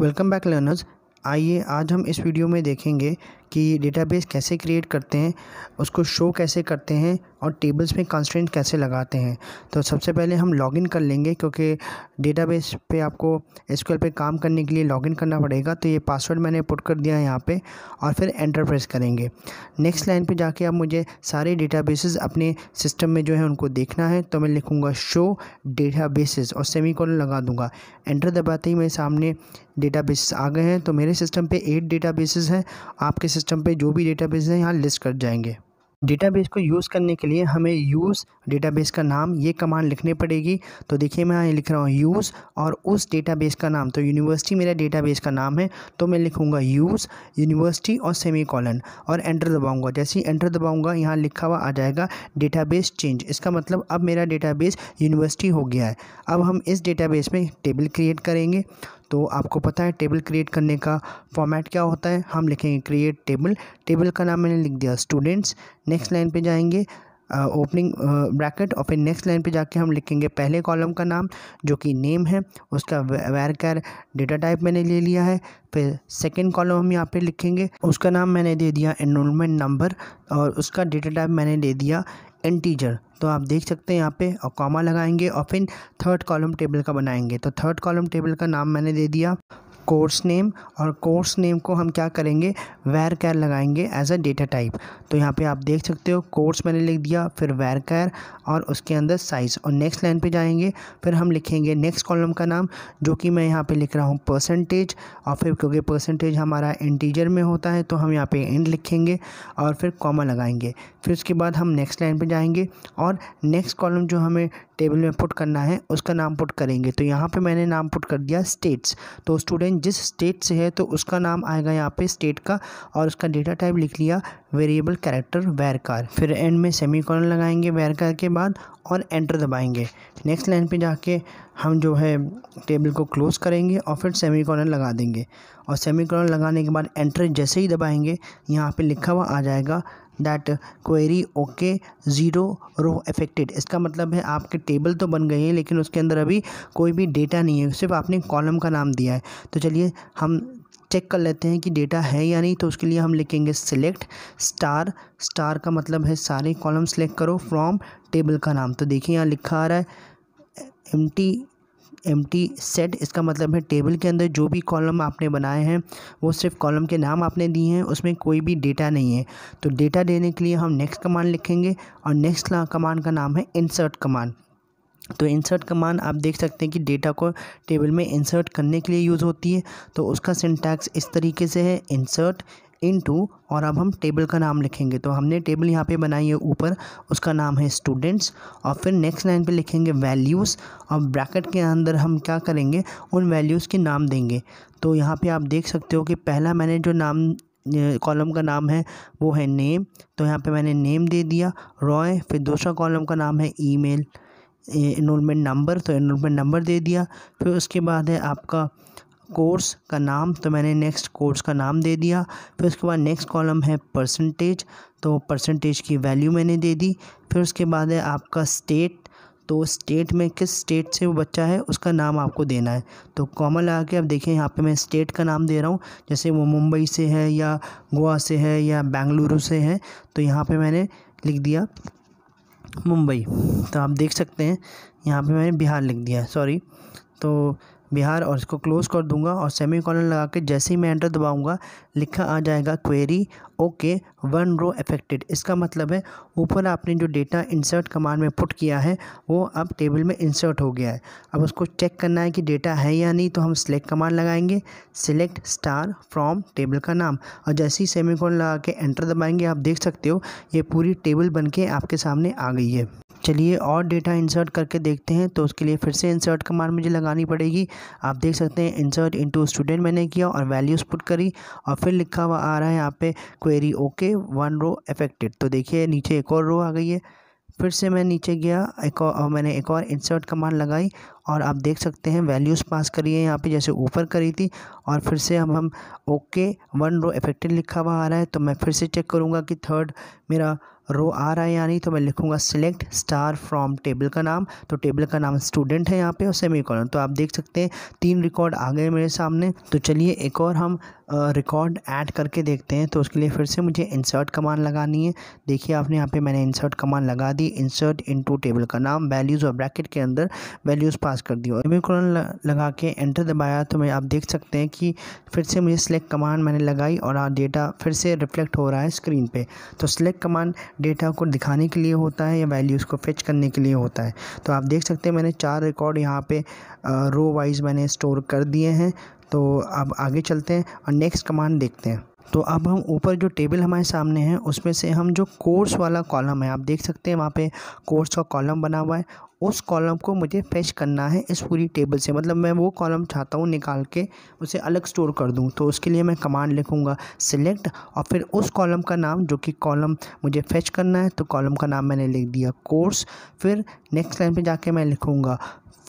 welcome back learners आइए आज हम इस वीडियो में देखेंगे कि डेटाबेस कैसे क्रिएट करते हैं उसको शो कैसे करते हैं और टेबल्स में कंस्टेंट कैसे लगाते हैं तो सबसे पहले हम लॉगिन कर लेंगे क्योंकि डेटाबेस पे आपको एस पे काम करने के लिए लॉगिन करना पड़ेगा तो ये पासवर्ड मैंने पुट कर दिया है यहाँ पे और फिर एंटर प्रेस करेंगे नेक्स्ट लाइन पे जाके आप मुझे सारे डेटा अपने सिस्टम में जो है उनको देखना है तो मैं लिखूँगा शो डेटा और सेमी लगा दूँगा एंटर दबाते ही मेरे सामने डेटा आ गए हैं तो मेरे सिस्टम पर एट डेटा हैं आपके सिस्टम पे जो भी डेटाबेस है यहाँ लिस्ट कर जाएंगे डेटाबेस को यूज़ करने के लिए हमें यूज़ डेटाबेस का नाम ये कमांड लिखने पड़ेगी तो देखिए मैं यहाँ लिख रहा हूँ यूज़ और उस डेटाबेस का नाम तो यूनिवर्सिटी मेरा डेटाबेस का नाम है तो मैं लिखूँगा यूज़ यूनिवर्सिटी और सेमी कॉलन और एंटर दबाऊँगा जैसे ही एंटर दबाऊँगा यहाँ लिखा हुआ आ जाएगा डेटाबेस चेंज इसका मतलब अब मेरा डेटाबेस यूनिवर्सिटी हो गया है अब हम इस डेटाबेस में टेबल क्रिएट करेंगे तो आपको पता है टेबल क्रिएट करने का फॉर्मेट क्या होता है हम लिखेंगे क्रिएट टेबल टेबल का नाम मैंने लिख दिया स्टूडेंट्स नेक्स्ट लाइन पे जाएंगे ओपनिंग ब्रैकेट और फिर नेक्स्ट लाइन पे जाके हम लिखेंगे पहले कॉलम का नाम जो कि नेम है उसका वेर कैर डेटा टाइप मैंने ले लिया है फिर सेकेंड कॉलम हम यहाँ पे लिखेंगे उसका नाम मैंने दे दिया इनमेंट नंबर और उसका डेटा टाइप मैंने दे दिया इंटीजर तो आप देख सकते हैं यहाँ पे और कॉमा लगाएंगे और फिर थर्ड कॉलम टेबल का बनाएंगे तो थर्ड कॉलम टेबल का नाम मैंने दे दिया कोर्स नेम और कोर्स नेम को हम क्या करेंगे वेर कैर लगाएंगे एज अ डेटा टाइप तो यहाँ पे आप देख सकते हो कोर्स मैंने लिख दिया फिर वेर कैर और उसके अंदर साइज़ और नेक्स्ट लाइन पे जाएंगे फिर हम लिखेंगे नेक्स्ट कॉलम का नाम जो कि मैं यहाँ पे लिख रहा हूँ परसेंटेज और फिर क्योंकि परसेंटेज हमारा इंटीजर में होता है तो हम यहाँ पर एंड लिखेंगे और फिर कॉमा लगाएंगे फिर उसके बाद हम नेक्स्ट लाइन पर जाएंगे और नेक्स्ट कॉलम जो हमें टेबल में पुट करना है उसका नाम पुट करेंगे तो यहाँ पे मैंने नाम पुट कर दिया स्टेट्स तो स्टूडेंट जिस स्टेट से है तो उसका नाम आएगा यहाँ पे स्टेट का और उसका डेटा टाइप लिख लिया वेरिएबल कैरेक्टर वैरकार फिर एंड में सेमी कॉलन लगाएंगे वैरकार के बाद और एंटर दबाएंगे नेक्स्ट लाइन पे जाके हम जो है टेबल को क्लोज़ करेंगे और फिर सेमी कॉलन लगा देंगे और सेमी कॉलन लगाने के बाद एंटर जैसे ही दबाएंगे यहाँ पे लिखा हुआ आ जाएगा that query okay zero row affected इसका मतलब है आपके टेबल तो बन गई है लेकिन उसके अंदर अभी कोई भी डेटा नहीं है सिर्फ आपने कॉलम का नाम दिया है तो चलिए हम चेक कर लेते हैं कि डेटा है या नहीं तो उसके लिए हम लिखेंगे सिलेक्ट स्टार स्टार का मतलब है सारे कॉलम सेलेक्ट करो फ्रॉम टेबल का नाम तो देखिए यहाँ लिखा आ रहा है एम टी एम सेट इसका मतलब है टेबल के अंदर जो भी कॉलम आपने बनाए हैं वो सिर्फ कॉलम के नाम आपने दिए हैं उसमें कोई भी डेटा नहीं है तो डेटा देने के लिए हम नेक्स्ट कमांड लिखेंगे और नेक्स्ट कमांड का नाम है इंसर्ट कमांड तो इंसर्ट कमांड आप देख सकते हैं कि डेटा को टेबल में इंसर्ट करने के लिए यूज़ होती है तो उसका सिंटैक्स इस तरीके से है इंसर्ट इनटू और अब हम टेबल का नाम लिखेंगे तो हमने टेबल यहाँ पे बनाई है ऊपर उसका नाम है स्टूडेंट्स और फिर नेक्स्ट लाइन पे लिखेंगे वैल्यूज़ और ब्रैकेट के अंदर हम क्या करेंगे उन वैल्यूज़ के नाम देंगे तो यहाँ पे आप देख सकते हो कि पहला मैंने जो नाम कॉलम का नाम है वो है नेम तो यहाँ पर मैंने नेम दे दिया रॉय फिर दूसरा कॉलम का नाम है ई इनमेंट नंबर तो इनमेंट नंबर दे दिया फिर उसके बाद है आपका कोर्स का नाम तो मैंने नेक्स्ट कोर्स का नाम दे दिया फिर उसके बाद नेक्स्ट कॉलम है परसेंटेज तो परसेंटेज की वैल्यू मैंने दे दी फिर उसके बाद है आपका स्टेट तो स्टेट में किस स्टेट से वो बच्चा है उसका नाम आपको देना है तो कॉमन लगा के आप देखें यहाँ पे मैं स्टेट का नाम दे रहा हूँ जैसे वो मुंबई से है या गोवा से है या बेंगलुरु से है तो यहाँ पे मैंने लिख दिया मुंबई तो आप देख सकते हैं यहाँ पे मैंने बिहार लिख दिया सॉरी तो बिहार और इसको क्लोज़ कर दूंगा और सेमी कॉलन लगा के जैसे ही मैं एंटर दबाऊंगा लिखा आ जाएगा query okay one row affected इसका मतलब है ऊपर आपने जो डेटा इंसर्ट कमांड में पुट किया है वो अब टेबल में इंसर्ट हो गया है अब उसको चेक करना है कि डेटा है या नहीं तो हम सिलेक्ट कमांड लगाएंगे सिलेक्ट स्टार फ्रॉम टेबल का नाम और जैसे ही सेमी कॉलन लगा के एंटर दबाएंगे आप देख सकते हो ये पूरी टेबल बन के आपके सामने आ गई है चलिए और डेटा इंसर्ट करके देखते हैं तो उसके लिए फिर से इंसर्ट कमांड मुझे लगानी पड़ेगी आप देख सकते हैं इंसर्ट इनटू स्टूडेंट मैंने किया और वैल्यूज़ पुट करी और फिर लिखा हुआ आ रहा है यहाँ पे query okay one row affected तो देखिए नीचे एक और रो आ गई है फिर से मैं नीचे गया एक और मैंने एक और इंसर्ट कमांड लगाई और आप देख सकते हैं वैल्यूज़ पास करी है यहाँ पे जैसे ऊपर करी थी और फिर से हम हम ओके वन रो इफेक्टेड लिखा हुआ आ रहा है तो मैं फिर से चेक करूँगा कि थर्ड मेरा रो आ रहा है या नहीं तो मैं लिखूँगा सिलेक्ट स्टार फ्रॉम टेबल का नाम तो टेबल का नाम स्टूडेंट है यहाँ पे और सेमी कॉलर तो आप देख सकते हैं तीन रिकॉर्ड आ गए मेरे सामने तो चलिए एक और हम रिकॉर्ड ऐड करके देखते हैं तो उसके लिए फिर से मुझे इंसर्ट कमान लगानी है देखिए आपने यहाँ पे मैंने इंसर्ट कमान लगा दी इंसर्ट इनटू टेबल का नाम वैल्यूज़ और ब्रैकेट के अंदर वैल्यूज़ पास पास कर दिया और सेमीकोलन लगा के एंटर दबाया तो मैं आप देख सकते हैं कि फिर से मुझे सेलेक्ट कमांड मैंने लगाई और डेटा फिर से रिफ्लेक्ट हो रहा है स्क्रीन पे तो सेलेक्ट कमांड डेटा को दिखाने के लिए होता है या वैल्यूज़ को फेच करने के लिए होता है तो आप देख सकते हैं मैंने चार रिकॉर्ड यहाँ पे रो वाइज मैंने स्टोर कर दिए हैं तो अब आगे चलते हैं और नेक्स्ट कमांड देखते हैं तो अब हम ऊपर जो टेबल हमारे सामने है उसमें से हम जो कोर्स वाला कॉलम है आप देख सकते हैं वहाँ पे कोर्स का कॉलम बना हुआ है उस कॉलम को मुझे फेच करना है इस पूरी टेबल से मतलब मैं वो कॉलम चाहता हूँ निकाल के उसे अलग स्टोर कर दूँ तो उसके लिए मैं कमांड लिखूँगा सिलेक्ट और फिर उस कॉलम का नाम जो कि कॉलम मुझे फेच करना है तो कॉलम का नाम मैंने लिख दिया कोर्स फिर नेक्स्ट लाइन पे जाके मैं लिखूँगा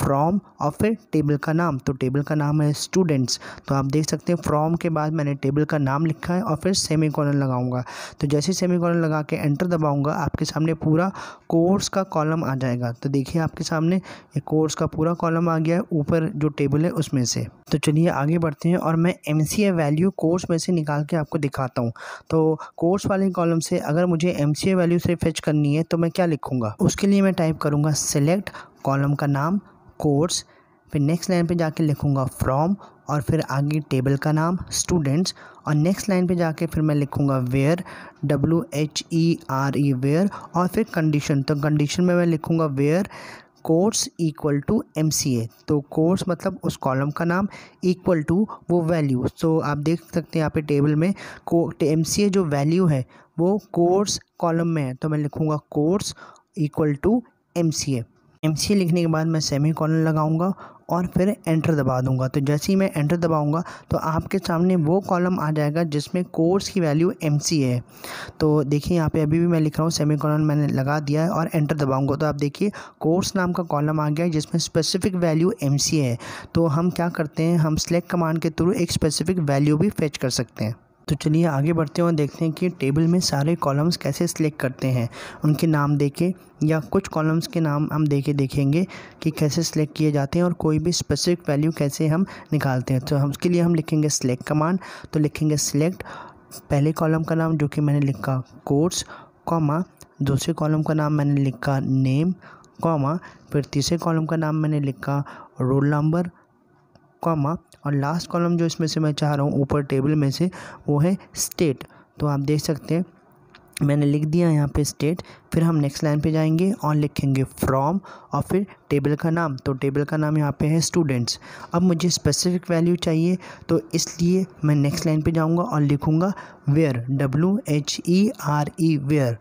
फ्रॉम और फिर टेबल का नाम तो टेबल का नाम है स्टूडेंट्स तो आप देख सकते हैं फ्रॉम के बाद मैंने टेबल का नाम लिखा है और फिर सेमी कॉलन लगाऊंगा तो जैसे सेमी कॉलन लगा के एंटर दबाऊंगा आपके सामने पूरा कोर्स का कॉलम आ जाएगा तो देखिए आपके सामने ये कोर्स का पूरा कॉलम आ गया है ऊपर जो टेबल है उसमें से तो चलिए आगे बढ़ते हैं और मैं एम वैल्यू कोर्स में से निकाल के आपको दिखाता हूँ तो कोर्स वाले कॉलम से अगर मुझे एम वैल्यू से फेच करनी है तो मैं क्या लिखूँगा उसके लिए मैं टाइप करूँगा सेलेक्ट कॉलम का नाम कोर्स फिर नेक्स्ट लाइन पे जाके लिखूँगा फ्रॉम और फिर आगे टेबल का नाम स्टूडेंट्स और नेक्स्ट लाइन पे जाके फिर मैं लिखूँगा where W H E R E where और फिर कंडीशन तो कंडीशन में मैं लिखूँगा where course equal to M C A तो कोर्स मतलब उस कॉलम का नाम इक्वल टू वो वैल्यू तो आप देख सकते हैं यहाँ पे टेबल में को एम सी ए जो वैल्यू है वो कोर्स कॉलम में है तो मैं लिखूँगा course equal to M C A M C लिखने के बाद मैं सेमी कॉलन लगाऊंगा और फिर एंटर दबा दूंगा तो जैसे ही मैं एंटर दबाऊंगा तो आपके सामने वो कॉलम आ जाएगा जिसमें कोर्स की वैल्यू एम सी है तो देखिए यहाँ पे अभी भी मैं लिख रहा हूँ सेमी कॉलन मैंने लगा दिया है और एंटर दबाऊंगा तो आप देखिए कोर्स नाम का कॉलम आ गया है जिसमें स्पेसिफिक वैल्यू एम सी है तो हम क्या करते हैं हम सेलेक्ट कमांड के थ्रू एक स्पेसिफिक वैल्यू भी फेच कर सकते हैं तो चलिए आगे बढ़ते हैं और देखते हैं कि टेबल में सारे कॉलम्स कैसे सिलेक्ट करते हैं उनके नाम देखे या कुछ कॉलम्स के नाम हम देखे देखेंगे कि कैसे सिलेक्ट किए जाते हैं और कोई भी स्पेसिफिक वैल्यू कैसे हम निकालते हैं तो हम उसके लिए हम लिखेंगे सिलेक्ट कमांड तो लिखेंगे सिलेक्ट पहले कॉलम का नाम जो कि मैंने लिखा कोर्स कॉमा दूसरे कॉलम का नाम मैंने लिखा नेम कॉमा फिर तीसरे कॉलम का नाम मैंने लिखा रोल नंबर कॉमा और लास्ट कॉलम जो इसमें से मैं चाह रहा हूँ ऊपर टेबल में से वो है स्टेट तो आप देख सकते हैं मैंने लिख दिया यहाँ पे स्टेट फिर हम नेक्स्ट लाइन पे जाएंगे और लिखेंगे फ्रॉम और फिर टेबल का नाम तो टेबल का नाम यहाँ पे है स्टूडेंट्स अब मुझे स्पेसिफिक वैल्यू चाहिए तो इसलिए मैं नेक्स्ट लाइन पे जाऊँगा और लिखूँगा where W H E R E where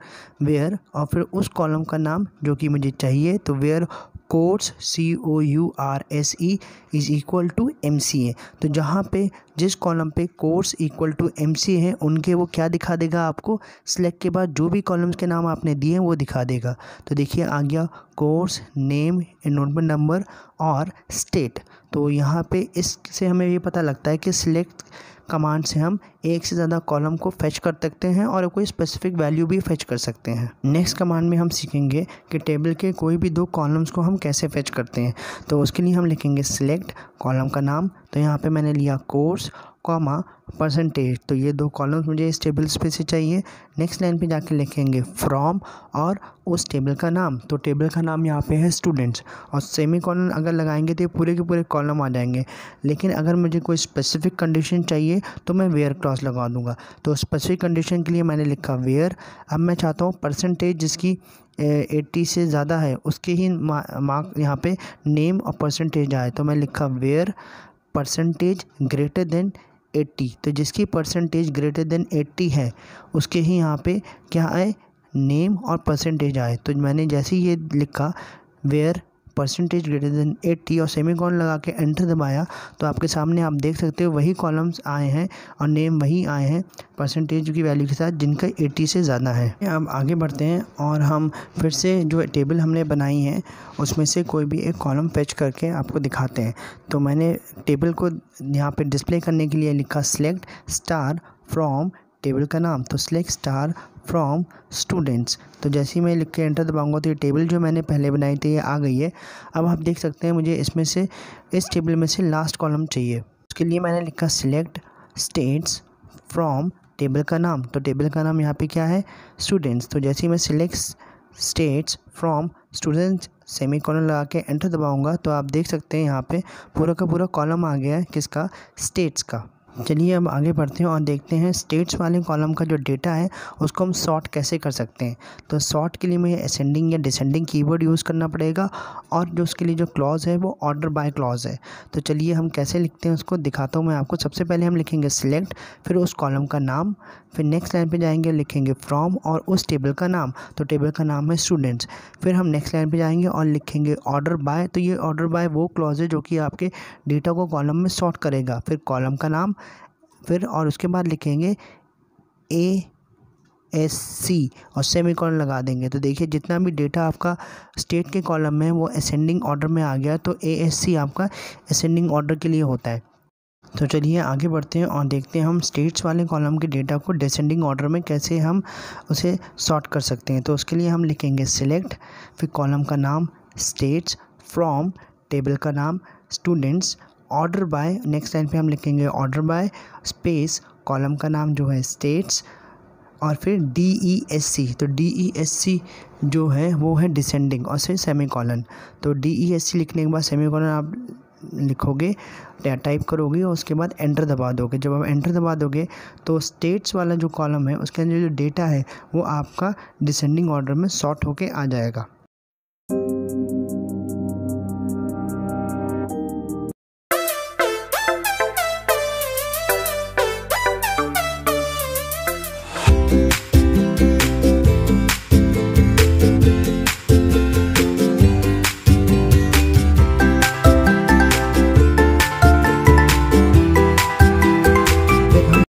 where और फिर उस कॉलम का नाम जो कि मुझे चाहिए तो where course C O U R S E is equal to M C A तो जहाँ पे जिस कॉलम पे course equal to M C है उनके वो क्या दिखा देगा आपको सिलेक्ट के बाद जो भी कॉलम्स के नाम आपने दिए हैं वो दिखा देगा तो देखिए आ गया कोर्स नेम इनमेंट नंबर और स्टेट तो यहाँ पे इससे हमें ये पता लगता है कि सिलेक्ट कमांड से हम एक से ज़्यादा कॉलम को फेच कर सकते हैं और कोई स्पेसिफिक वैल्यू भी फेच कर सकते हैं नेक्स्ट कमांड में हम सीखेंगे कि टेबल के कोई भी दो कॉलम्स को हम कैसे फेच करते हैं तो उसके लिए हम लिखेंगे सिलेक्ट कॉलम का नाम तो यहाँ पर मैंने लिया कोर्स कॉमा परसेंटेज तो ये दो कॉलम्स मुझे इस टेबल पे से चाहिए नेक्स्ट लाइन पे जाके लिखेंगे फ्रॉम और उस टेबल का नाम तो टेबल का नाम यहाँ पे है स्टूडेंट्स और सेमी कॉलम अगर लगाएंगे तो ये पूरे के पूरे कॉलम आ जाएंगे लेकिन अगर मुझे कोई स्पेसिफिक कंडीशन चाहिए तो मैं वेयर क्लॉज क्रॉस लगा दूंगा तो स्पेसिफिक कंडीशन के लिए मैंने लिखा वेयर अब मैं चाहता हूँ परसेंटेज जिसकी एट्टी से ज़्यादा है उसके ही मार्क यहाँ पे नेम और परसेंटेज आए तो मैं लिखा where percentage greater than eighty तो जिसकी परसेंटेज ग्रेटर देन एट्टी है उसके ही यहाँ पे क्या आए नेम और परसेंटेज आए तो मैंने जैसे ही ये लिखा where percentage greater than eighty और सेमी कॉलम लगा के एंटर दबाया तो आपके सामने आप देख सकते हो वही कॉलम्स आए हैं और नेम वही आए हैं परसेंटेज की वैल्यू के साथ जिनका एट्टी से ज़्यादा है अब आगे बढ़ते हैं और हम फिर से जो टेबल हमने बनाई है उसमें से कोई भी एक कॉलम पैच करके आपको दिखाते हैं तो मैंने टेबल को यहाँ पर डिस्प्ले करने के लिए लिखा सेलेक्ट स्टार फ्रॉम टेबल का नाम तो सेलेक्ट स्टार फ्रॉम स्टूडेंट्स तो जैसे ही मैं लिख के एंटर दबाऊंगा तो ये टेबल जो मैंने पहले बनाई थी ये आ गई है अब आप देख सकते हैं मुझे इसमें से इस टेबल में से लास्ट कॉलम चाहिए उसके लिए मैंने लिखा सिलेक्ट स्टेट्स फ्रॉम टेबल का नाम तो टेबल का नाम यहाँ पे क्या है स्टूडेंट्स तो जैसे ही मैं select states from students semicolon लगा के एंटर दबाऊंगा तो आप देख सकते हैं यहाँ पे पूरा का पूरा कॉलम आ गया है किसका स्टेट्स का चलिए अब आगे बढ़ते हैं और देखते हैं स्टेट्स वाले कॉलम का जो डेटा है उसको हम सॉर्ट कैसे कर सकते हैं तो सॉर्ट के लिए मुझे असेंडिंग या डिसेंडिंग कीवर्ड यूज़ करना पड़ेगा और जो उसके लिए जो क्लॉज़ है वो ऑर्डर बाय क्लॉज़ है तो चलिए हम कैसे लिखते हैं उसको दिखाता हूँ मैं आपको सबसे पहले हम लिखेंगे सिलेक्ट फिर उस कॉलम का नाम फिर नेक्स्ट लाइन पर जाएंगे लिखेंगे फ्रॉम और उस टेबल का नाम तो टेबल का नाम है स्टूडेंट्स फिर हम नेक्स्ट लाइन पर जाएंगे और लिखेंगे ऑर्डर बाय तो ये ऑर्डर बाय वो क्लॉज है जो कि आपके डेटा को कॉलम में सॉर्ट करेगा फिर कॉलम का नाम फिर और उसके बाद लिखेंगे ए एस सी और सेमी कॉलम लगा देंगे तो देखिए जितना भी डेटा आपका स्टेट के कॉलम में वो असेंडिंग ऑर्डर में आ गया तो ए एस सी आपका असेंडिंग ऑर्डर के लिए होता है तो चलिए आगे बढ़ते हैं और देखते हैं हम स्टेट्स वाले कॉलम के डेटा को डिसेंडिंग ऑर्डर में कैसे हम उसे सॉर्ट कर सकते हैं तो उसके लिए हम लिखेंगे सिलेक्ट फिर कॉलम का नाम स्टेट्स फ्रॉम टेबल का नाम students order by next line पे हम लिखेंगे ऑर्डर बाय स्पेस कॉलम का नाम जो है स्टेट्स और फिर डी ई एस सी तो डी ई एस सी जो है वो है डिसेंडिंग और फिर सेमी कॉलन तो डी ई एस सी लिखने के बाद सेमी कॉलन आप लिखोगे या टाइप करोगे और उसके बाद एंटर दबा दोगे जब आप एंटर दबा दोगे तो स्टेट्स वाला जो कॉलम है उसके अंदर जो डेटा है वो आपका डिसेंडिंग ऑर्डर में सॉर्ट होके आ जाएगा